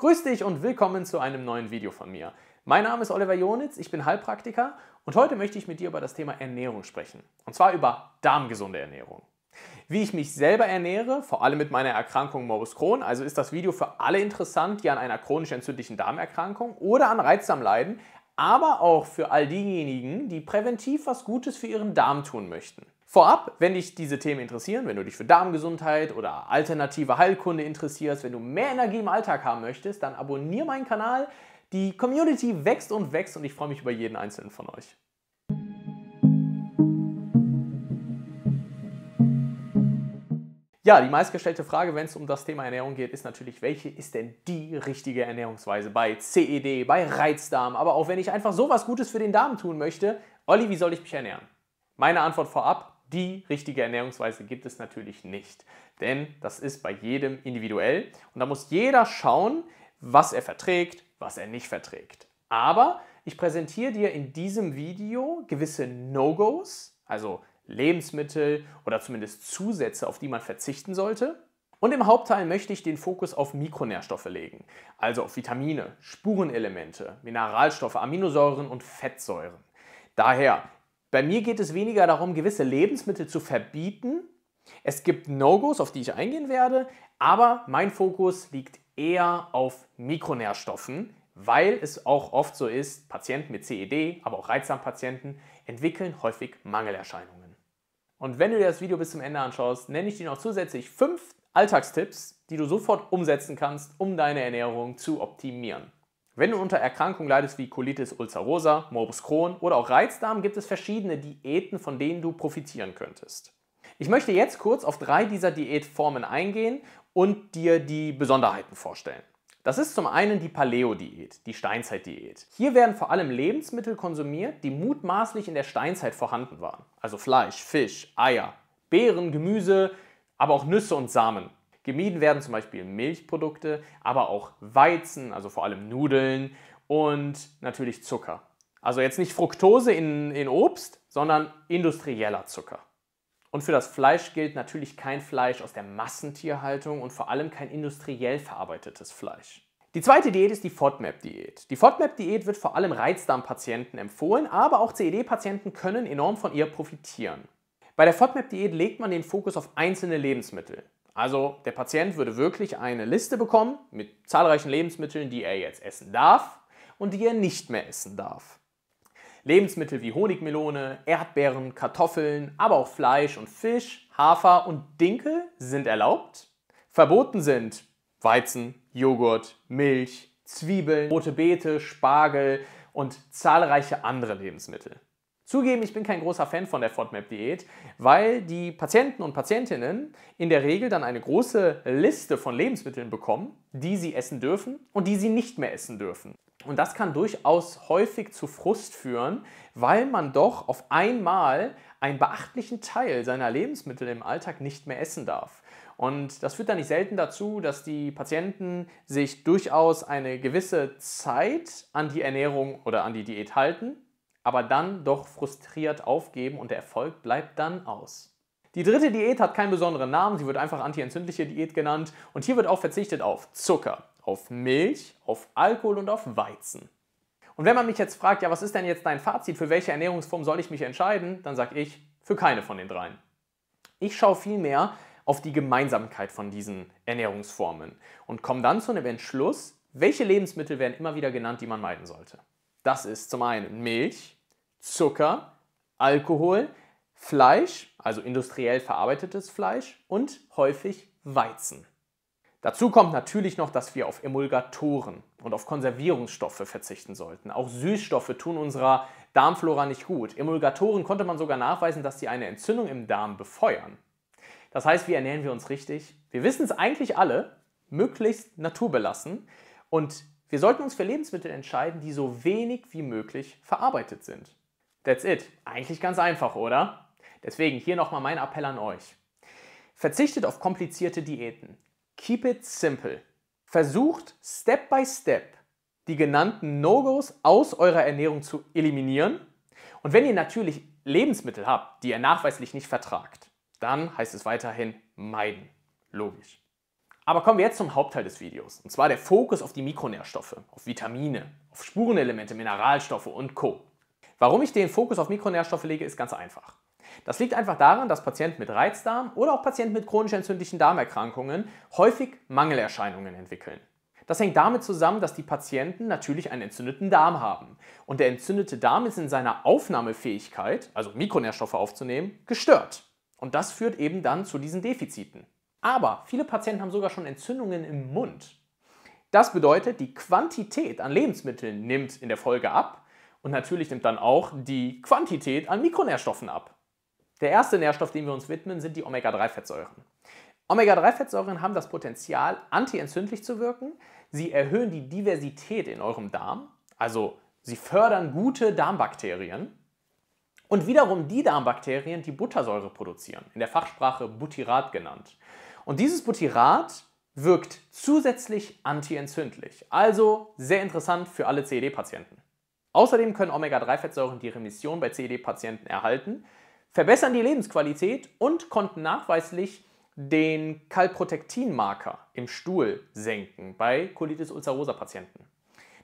Grüß dich und willkommen zu einem neuen Video von mir. Mein Name ist Oliver Jonitz, ich bin Heilpraktiker und heute möchte ich mit dir über das Thema Ernährung sprechen. Und zwar über darmgesunde Ernährung. Wie ich mich selber ernähre, vor allem mit meiner Erkrankung Morbus Crohn, also ist das Video für alle interessant, die an einer chronisch entzündlichen Darmerkrankung oder an Reizdarm leiden, aber auch für all diejenigen, die präventiv was Gutes für ihren Darm tun möchten. Vorab, wenn dich diese Themen interessieren, wenn du dich für Darmgesundheit oder alternative Heilkunde interessierst, wenn du mehr Energie im Alltag haben möchtest, dann abonniere meinen Kanal. Die Community wächst und wächst und ich freue mich über jeden einzelnen von euch. Ja, die meistgestellte Frage, wenn es um das Thema Ernährung geht, ist natürlich, welche ist denn die richtige Ernährungsweise bei CED, bei Reizdarm, aber auch wenn ich einfach so was Gutes für den Darm tun möchte, Olli, wie soll ich mich ernähren? Meine Antwort vorab, die richtige Ernährungsweise gibt es natürlich nicht. Denn das ist bei jedem individuell und da muss jeder schauen, was er verträgt, was er nicht verträgt. Aber ich präsentiere dir in diesem Video gewisse No-Gos, also Lebensmittel oder zumindest Zusätze, auf die man verzichten sollte. Und im Hauptteil möchte ich den Fokus auf Mikronährstoffe legen, also auf Vitamine, Spurenelemente, Mineralstoffe, Aminosäuren und Fettsäuren. Daher bei mir geht es weniger darum, gewisse Lebensmittel zu verbieten. Es gibt No-Gos, auf die ich eingehen werde, aber mein Fokus liegt eher auf Mikronährstoffen, weil es auch oft so ist, Patienten mit CED, aber auch Reizdarmpatienten entwickeln häufig Mangelerscheinungen. Und wenn du dir das Video bis zum Ende anschaust, nenne ich dir noch zusätzlich fünf Alltagstipps, die du sofort umsetzen kannst, um deine Ernährung zu optimieren. Wenn du unter Erkrankungen leidest wie Colitis ulcerosa, Morbus Crohn oder auch Reizdarm, gibt es verschiedene Diäten, von denen du profitieren könntest. Ich möchte jetzt kurz auf drei dieser Diätformen eingehen und dir die Besonderheiten vorstellen. Das ist zum einen die Paleo-Diät, die Steinzeit-Diät. Hier werden vor allem Lebensmittel konsumiert, die mutmaßlich in der Steinzeit vorhanden waren. Also Fleisch, Fisch, Eier, Beeren, Gemüse, aber auch Nüsse und Samen. Gemieden werden zum Beispiel Milchprodukte, aber auch Weizen, also vor allem Nudeln und natürlich Zucker. Also jetzt nicht Fructose in, in Obst, sondern industrieller Zucker. Und für das Fleisch gilt natürlich kein Fleisch aus der Massentierhaltung und vor allem kein industriell verarbeitetes Fleisch. Die zweite Diät ist die FODMAP-Diät. Die FODMAP-Diät wird vor allem Reizdarmpatienten empfohlen, aber auch CED-Patienten können enorm von ihr profitieren. Bei der FODMAP-Diät legt man den Fokus auf einzelne Lebensmittel. Also der Patient würde wirklich eine Liste bekommen mit zahlreichen Lebensmitteln, die er jetzt essen darf und die er nicht mehr essen darf. Lebensmittel wie Honigmelone, Erdbeeren, Kartoffeln, aber auch Fleisch und Fisch, Hafer und Dinkel sind erlaubt. Verboten sind Weizen, Joghurt, Milch, Zwiebeln, rote Beete, Spargel und zahlreiche andere Lebensmittel. Zugeben, ich bin kein großer Fan von der FODMAP-Diät, weil die Patienten und Patientinnen in der Regel dann eine große Liste von Lebensmitteln bekommen, die sie essen dürfen und die sie nicht mehr essen dürfen. Und das kann durchaus häufig zu Frust führen, weil man doch auf einmal einen beachtlichen Teil seiner Lebensmittel im Alltag nicht mehr essen darf. Und das führt dann nicht selten dazu, dass die Patienten sich durchaus eine gewisse Zeit an die Ernährung oder an die Diät halten, aber dann doch frustriert aufgeben und der Erfolg bleibt dann aus. Die dritte Diät hat keinen besonderen Namen, sie wird einfach antientzündliche Diät genannt und hier wird auch verzichtet auf Zucker, auf Milch, auf Alkohol und auf Weizen. Und wenn man mich jetzt fragt, ja, was ist denn jetzt dein Fazit, für welche Ernährungsform soll ich mich entscheiden, dann sage ich, für keine von den dreien. Ich schaue vielmehr auf die Gemeinsamkeit von diesen Ernährungsformen und komme dann zu einem Entschluss, welche Lebensmittel werden immer wieder genannt, die man meiden sollte. Das ist zum einen Milch, Zucker, Alkohol, Fleisch, also industriell verarbeitetes Fleisch und häufig Weizen. Dazu kommt natürlich noch, dass wir auf Emulgatoren und auf Konservierungsstoffe verzichten sollten. Auch Süßstoffe tun unserer Darmflora nicht gut. Emulgatoren konnte man sogar nachweisen, dass sie eine Entzündung im Darm befeuern. Das heißt, wie ernähren wir uns richtig? Wir wissen es eigentlich alle, möglichst naturbelassen und wir sollten uns für Lebensmittel entscheiden, die so wenig wie möglich verarbeitet sind. That's it. Eigentlich ganz einfach, oder? Deswegen hier nochmal mein Appell an euch. Verzichtet auf komplizierte Diäten. Keep it simple. Versucht Step by Step die genannten No-Gos aus eurer Ernährung zu eliminieren. Und wenn ihr natürlich Lebensmittel habt, die ihr nachweislich nicht vertragt, dann heißt es weiterhin meiden. Logisch. Aber kommen wir jetzt zum Hauptteil des Videos, und zwar der Fokus auf die Mikronährstoffe, auf Vitamine, auf Spurenelemente, Mineralstoffe und Co. Warum ich den Fokus auf Mikronährstoffe lege, ist ganz einfach. Das liegt einfach daran, dass Patienten mit Reizdarm oder auch Patienten mit chronisch entzündlichen Darmerkrankungen häufig Mangelerscheinungen entwickeln. Das hängt damit zusammen, dass die Patienten natürlich einen entzündeten Darm haben. Und der entzündete Darm ist in seiner Aufnahmefähigkeit, also Mikronährstoffe aufzunehmen, gestört. Und das führt eben dann zu diesen Defiziten. Aber viele Patienten haben sogar schon Entzündungen im Mund. Das bedeutet, die Quantität an Lebensmitteln nimmt in der Folge ab und natürlich nimmt dann auch die Quantität an Mikronährstoffen ab. Der erste Nährstoff, dem wir uns widmen, sind die Omega-3-Fettsäuren. Omega-3-Fettsäuren haben das Potenzial, antientzündlich zu wirken. Sie erhöhen die Diversität in eurem Darm, also sie fördern gute Darmbakterien. Und wiederum die Darmbakterien, die Buttersäure produzieren, in der Fachsprache Butyrat genannt. Und dieses Butyrat wirkt zusätzlich antientzündlich, also sehr interessant für alle CED-Patienten. Außerdem können Omega-3-Fettsäuren die Remission bei CED-Patienten erhalten, verbessern die Lebensqualität und konnten nachweislich den Kalprotektinmarker im Stuhl senken bei Colitis ulcerosa Patienten.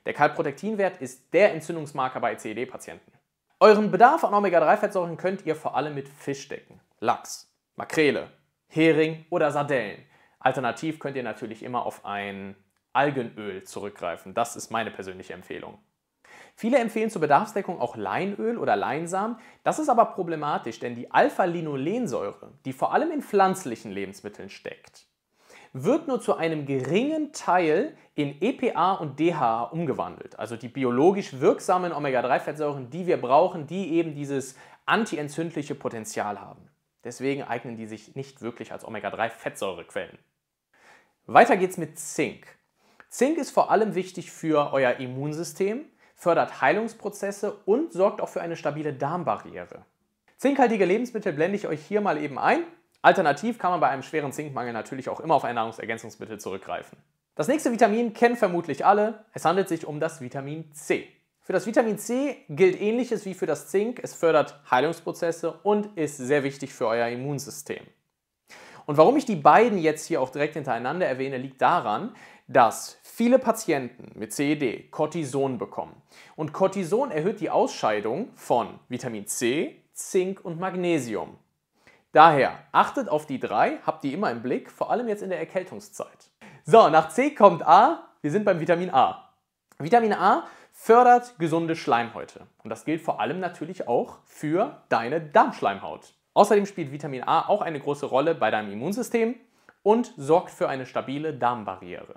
Der Kalprotektinwert ist der Entzündungsmarker bei CED Patienten. Euren Bedarf an Omega-3-Fettsäuren könnt ihr vor allem mit Fisch decken. Lachs, Makrele, Hering oder Sardellen. Alternativ könnt ihr natürlich immer auf ein Algenöl zurückgreifen. Das ist meine persönliche Empfehlung. Viele empfehlen zur Bedarfsdeckung auch Leinöl oder Leinsamen. Das ist aber problematisch, denn die Alpha-Linolensäure, die vor allem in pflanzlichen Lebensmitteln steckt, wird nur zu einem geringen Teil in EPA und DHA umgewandelt, also die biologisch wirksamen Omega-3-Fettsäuren, die wir brauchen, die eben dieses antientzündliche Potenzial haben. Deswegen eignen die sich nicht wirklich als Omega-3-Fettsäurequellen. Weiter geht's mit Zink. Zink ist vor allem wichtig für euer Immunsystem, fördert Heilungsprozesse und sorgt auch für eine stabile Darmbarriere. Zinkhaltige Lebensmittel blende ich euch hier mal eben ein. Alternativ kann man bei einem schweren Zinkmangel natürlich auch immer auf ein Nahrungsergänzungsmittel zurückgreifen. Das nächste Vitamin kennen vermutlich alle. Es handelt sich um das Vitamin C. Für das Vitamin C gilt ähnliches wie für das Zink. Es fördert Heilungsprozesse und ist sehr wichtig für euer Immunsystem. Und warum ich die beiden jetzt hier auch direkt hintereinander erwähne, liegt daran, dass viele Patienten mit CED Cortison bekommen. Und Cortison erhöht die Ausscheidung von Vitamin C, Zink und Magnesium. Daher achtet auf die drei, habt die immer im Blick, vor allem jetzt in der Erkältungszeit. So, nach C kommt A, wir sind beim Vitamin A. Vitamin A fördert gesunde Schleimhäute. Und das gilt vor allem natürlich auch für deine Darmschleimhaut. Außerdem spielt Vitamin A auch eine große Rolle bei deinem Immunsystem und sorgt für eine stabile Darmbarriere.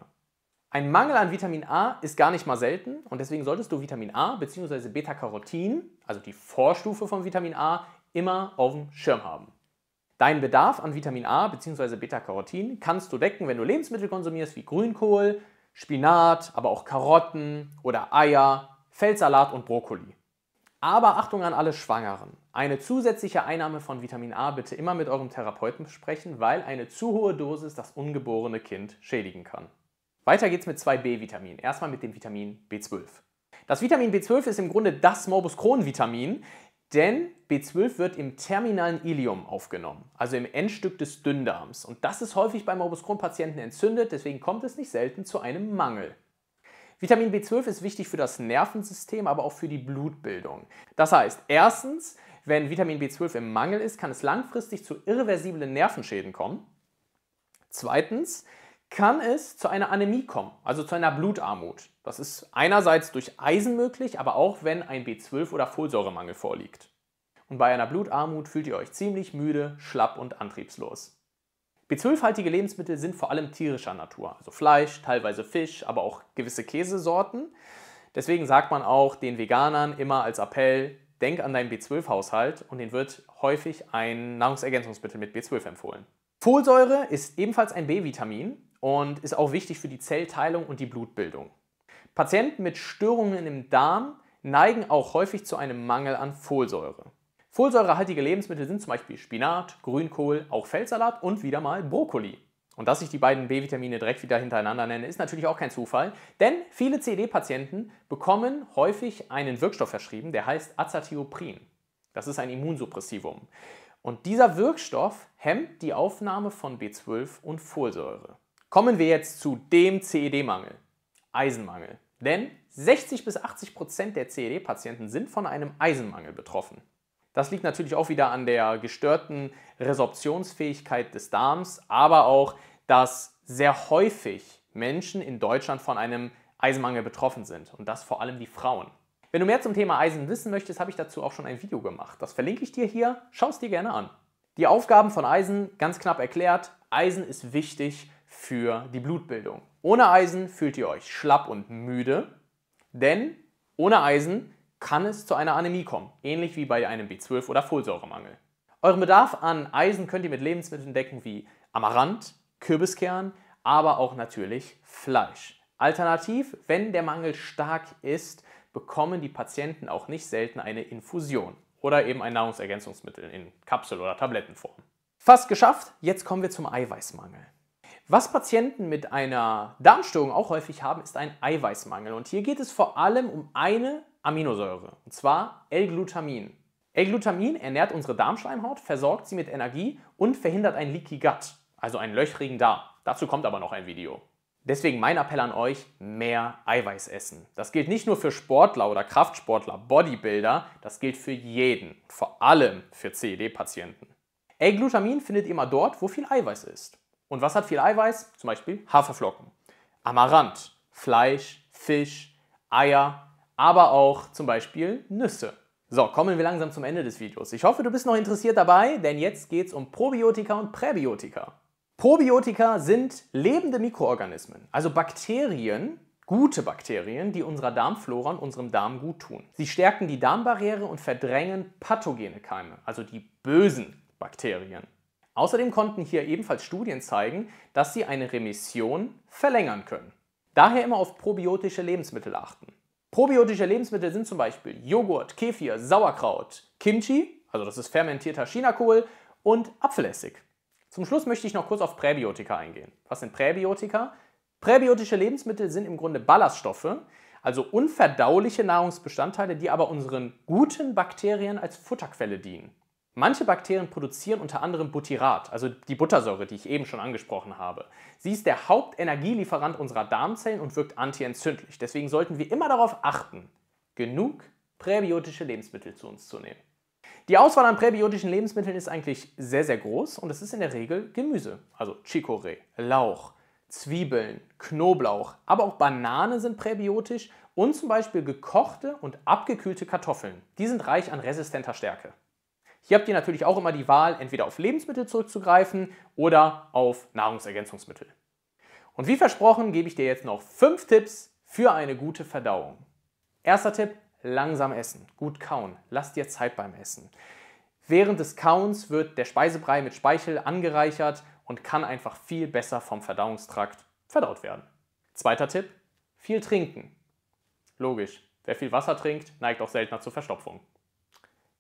Ein Mangel an Vitamin A ist gar nicht mal selten und deswegen solltest du Vitamin A bzw. Beta-Carotin, also die Vorstufe von Vitamin A, immer auf dem Schirm haben. Deinen Bedarf an Vitamin A bzw. Beta-Carotin kannst du decken, wenn du Lebensmittel konsumierst wie Grünkohl, Spinat, aber auch Karotten oder Eier, Feldsalat und Brokkoli. Aber Achtung an alle Schwangeren. Eine zusätzliche Einnahme von Vitamin A bitte immer mit eurem Therapeuten besprechen, weil eine zu hohe Dosis das ungeborene Kind schädigen kann. Weiter geht's mit zwei B-Vitaminen. Erstmal mit dem Vitamin B12. Das Vitamin B12 ist im Grunde das Morbus Crohn-Vitamin. Denn B12 wird im terminalen Ilium aufgenommen, also im Endstück des Dünndarms. Und das ist häufig bei Morbus Crohn-Patienten entzündet, deswegen kommt es nicht selten zu einem Mangel. Vitamin B12 ist wichtig für das Nervensystem, aber auch für die Blutbildung. Das heißt, erstens, wenn Vitamin B12 im Mangel ist, kann es langfristig zu irreversiblen Nervenschäden kommen. Zweitens, kann es zu einer Anämie kommen, also zu einer Blutarmut. Das ist einerseits durch Eisen möglich, aber auch wenn ein B12 oder Folsäuremangel vorliegt. Und bei einer Blutarmut fühlt ihr euch ziemlich müde, schlapp und antriebslos. B12-haltige Lebensmittel sind vor allem tierischer Natur, also Fleisch, teilweise Fisch, aber auch gewisse Käsesorten. Deswegen sagt man auch den Veganern immer als Appell, denk an deinen B12-Haushalt und den wird häufig ein Nahrungsergänzungsmittel mit B12 empfohlen. Folsäure ist ebenfalls ein B-Vitamin und ist auch wichtig für die Zellteilung und die Blutbildung. Patienten mit Störungen im Darm neigen auch häufig zu einem Mangel an Folsäure. Folsäurehaltige Lebensmittel sind zum Beispiel Spinat, Grünkohl, auch Feldsalat und wieder mal Brokkoli. Und dass ich die beiden B-Vitamine direkt wieder hintereinander nenne, ist natürlich auch kein Zufall, denn viele CD-Patienten bekommen häufig einen Wirkstoff verschrieben, der heißt Azathioprin. Das ist ein Immunsuppressivum. Und dieser Wirkstoff hemmt die Aufnahme von B12 und Folsäure. Kommen wir jetzt zu dem CED-Mangel, Eisenmangel. Denn 60 bis 80 Prozent der CED-Patienten sind von einem Eisenmangel betroffen. Das liegt natürlich auch wieder an der gestörten Resorptionsfähigkeit des Darms, aber auch, dass sehr häufig Menschen in Deutschland von einem Eisenmangel betroffen sind und das vor allem die Frauen. Wenn du mehr zum Thema Eisen wissen möchtest, habe ich dazu auch schon ein Video gemacht. Das verlinke ich dir hier, schau es dir gerne an. Die Aufgaben von Eisen ganz knapp erklärt. Eisen ist wichtig für die Blutbildung. Ohne Eisen fühlt ihr euch schlapp und müde, denn ohne Eisen kann es zu einer Anämie kommen, ähnlich wie bei einem B12 oder Folsäuremangel. Euren Bedarf an Eisen könnt ihr mit Lebensmitteln decken wie Amaranth, Kürbiskern, aber auch natürlich Fleisch. Alternativ, wenn der Mangel stark ist, bekommen die Patienten auch nicht selten eine Infusion oder eben ein Nahrungsergänzungsmittel in Kapsel- oder Tablettenform. Fast geschafft, jetzt kommen wir zum Eiweißmangel. Was Patienten mit einer Darmstörung auch häufig haben, ist ein Eiweißmangel. Und hier geht es vor allem um eine Aminosäure, und zwar L-Glutamin. L-Glutamin ernährt unsere Darmschleimhaut, versorgt sie mit Energie und verhindert ein Leaky Gut, also einen löchrigen Darm. Dazu kommt aber noch ein Video. Deswegen mein Appell an euch, mehr Eiweiß essen. Das gilt nicht nur für Sportler oder Kraftsportler, Bodybuilder, das gilt für jeden, vor allem für CED-Patienten. L-Glutamin findet ihr immer dort, wo viel Eiweiß ist. Und was hat viel Eiweiß? Zum Beispiel Haferflocken, Amaranth, Fleisch, Fisch, Eier, aber auch zum Beispiel Nüsse. So, kommen wir langsam zum Ende des Videos. Ich hoffe, du bist noch interessiert dabei, denn jetzt geht es um Probiotika und Präbiotika. Probiotika sind lebende Mikroorganismen, also Bakterien, gute Bakterien, die unserer Darmflora und unserem Darm gut tun. Sie stärken die Darmbarriere und verdrängen pathogene Keime, also die bösen Bakterien. Außerdem konnten hier ebenfalls Studien zeigen, dass sie eine Remission verlängern können. Daher immer auf probiotische Lebensmittel achten. Probiotische Lebensmittel sind zum Beispiel Joghurt, Kefir, Sauerkraut, Kimchi, also das ist fermentierter Chinakohl, und Apfelessig. Zum Schluss möchte ich noch kurz auf Präbiotika eingehen. Was sind Präbiotika? Präbiotische Lebensmittel sind im Grunde Ballaststoffe, also unverdauliche Nahrungsbestandteile, die aber unseren guten Bakterien als Futterquelle dienen. Manche Bakterien produzieren unter anderem Butyrat, also die Buttersäure, die ich eben schon angesprochen habe. Sie ist der Hauptenergielieferant unserer Darmzellen und wirkt antientzündlich. Deswegen sollten wir immer darauf achten, genug präbiotische Lebensmittel zu uns zu nehmen. Die Auswahl an präbiotischen Lebensmitteln ist eigentlich sehr, sehr groß und es ist in der Regel Gemüse, also Chicorée, Lauch, Zwiebeln, Knoblauch, aber auch Bananen sind präbiotisch und zum Beispiel gekochte und abgekühlte Kartoffeln. Die sind reich an resistenter Stärke. Hier habt ihr natürlich auch immer die Wahl, entweder auf Lebensmittel zurückzugreifen oder auf Nahrungsergänzungsmittel. Und wie versprochen, gebe ich dir jetzt noch fünf Tipps für eine gute Verdauung. Erster Tipp, langsam essen, gut kauen, lass dir Zeit beim Essen. Während des Kauens wird der Speisebrei mit Speichel angereichert und kann einfach viel besser vom Verdauungstrakt verdaut werden. Zweiter Tipp, viel trinken. Logisch, wer viel Wasser trinkt, neigt auch seltener zur Verstopfung.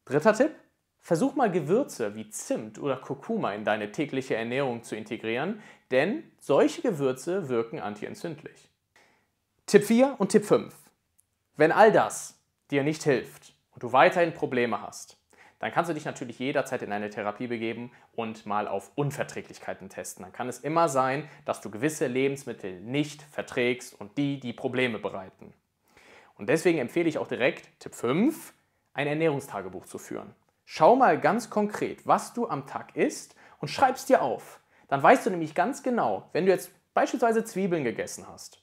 Dritter Tipp, Versuch mal Gewürze wie Zimt oder Kurkuma in deine tägliche Ernährung zu integrieren, denn solche Gewürze wirken antientzündlich. Tipp 4 und Tipp 5. Wenn all das dir nicht hilft und du weiterhin Probleme hast, dann kannst du dich natürlich jederzeit in eine Therapie begeben und mal auf Unverträglichkeiten testen. Dann kann es immer sein, dass du gewisse Lebensmittel nicht verträgst und die, die Probleme bereiten. Und deswegen empfehle ich auch direkt Tipp 5, ein Ernährungstagebuch zu führen. Schau mal ganz konkret, was du am Tag isst und schreib es dir auf. Dann weißt du nämlich ganz genau, wenn du jetzt beispielsweise Zwiebeln gegessen hast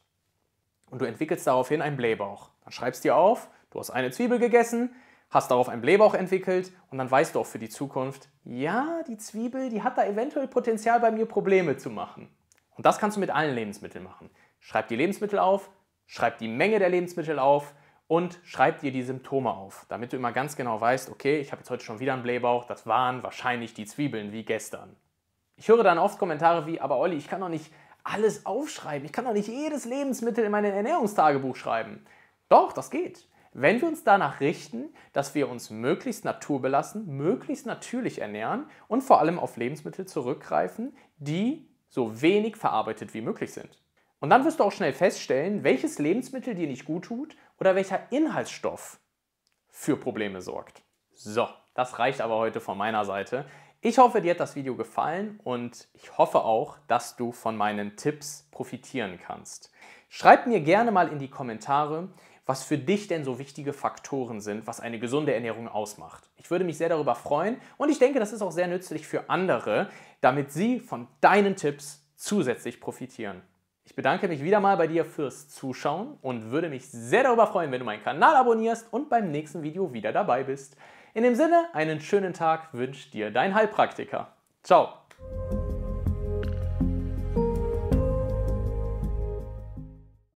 und du entwickelst daraufhin einen Blähbauch, dann schreibst dir auf, du hast eine Zwiebel gegessen, hast darauf einen Blähbauch entwickelt und dann weißt du auch für die Zukunft, ja, die Zwiebel, die hat da eventuell Potenzial bei mir Probleme zu machen. Und das kannst du mit allen Lebensmitteln machen. Schreib die Lebensmittel auf, schreib die Menge der Lebensmittel auf, und schreib dir die Symptome auf, damit du immer ganz genau weißt, okay, ich habe jetzt heute schon wieder einen Blähbauch, das waren wahrscheinlich die Zwiebeln wie gestern. Ich höre dann oft Kommentare wie, aber Olli, ich kann doch nicht alles aufschreiben, ich kann doch nicht jedes Lebensmittel in mein Ernährungstagebuch schreiben. Doch, das geht. Wenn wir uns danach richten, dass wir uns möglichst naturbelassen, möglichst natürlich ernähren und vor allem auf Lebensmittel zurückgreifen, die so wenig verarbeitet wie möglich sind. Und dann wirst du auch schnell feststellen, welches Lebensmittel dir nicht gut tut oder welcher Inhaltsstoff für Probleme sorgt. So, das reicht aber heute von meiner Seite. Ich hoffe, dir hat das Video gefallen und ich hoffe auch, dass du von meinen Tipps profitieren kannst. Schreib mir gerne mal in die Kommentare, was für dich denn so wichtige Faktoren sind, was eine gesunde Ernährung ausmacht. Ich würde mich sehr darüber freuen und ich denke, das ist auch sehr nützlich für andere, damit sie von deinen Tipps zusätzlich profitieren. Ich bedanke mich wieder mal bei dir fürs Zuschauen und würde mich sehr darüber freuen, wenn du meinen Kanal abonnierst und beim nächsten Video wieder dabei bist. In dem Sinne, einen schönen Tag wünscht dir dein Heilpraktiker. Ciao!